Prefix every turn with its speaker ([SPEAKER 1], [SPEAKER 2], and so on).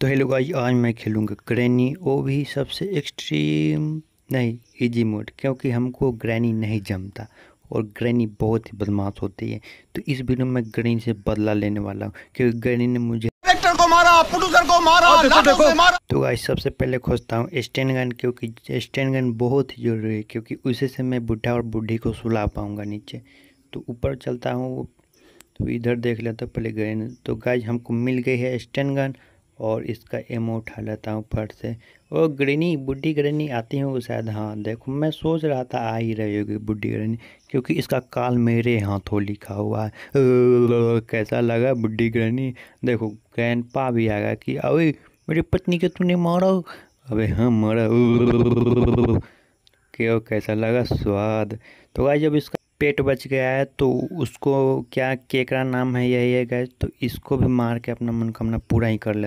[SPEAKER 1] तो hello guys आज मैं खेलूँगा ग्रैनी वो भी सबसे एक्सट्रीम नहीं इजी मोड क्योंकि हमको ग्रैनी नहीं जमता और ग्रैनी बहुत ही बदमाश होती है तो इस वीडियो में ग्रैनी से बदला लेने वाला हूँ क्योंकि ग्रैनी ने मुझे
[SPEAKER 2] को मारा प्रोड्यूसर को मारा देखो, देखो। मारा
[SPEAKER 1] तो गाइस सबसे पहले खोजता हूँ स्टैंड गन क्योंकि स्टैंड गन बहुत ही जरूरी है क्योंकि उसी से मैं बुढ़ा और बुढ़ी को सुला पाऊँगा नीचे तो ऊपर चलता हूँ तो इधर देख लेता पहले ग्रैनी तो गाइस हमको मिल गई है स्टैंड गन और इसका एमओ उठा लेता हूँ फट से ओ ग्रेनी बुढ़ी ग्रेनी आती हूँ शायद हाँ देखो मैं सोच रहा था आ ही रही होगी बुढ़ी ग्रेनी क्योंकि इसका काल मेरे हाथों लिखा हुआ है कैसा लगा बुढ़ी ग्रेनी देखो कैन पा भी आ गया कि अरे मेरी पत्नी के तूने मारा अबे हाँ मारा क्यों कैसा लगा स्वाद तो भाई जब इसका पेट बच गया है तो उसको क्या केकरा नाम है यही है गैस तो इसको भी मार के अपना मनोकामना पूरा ही कर ले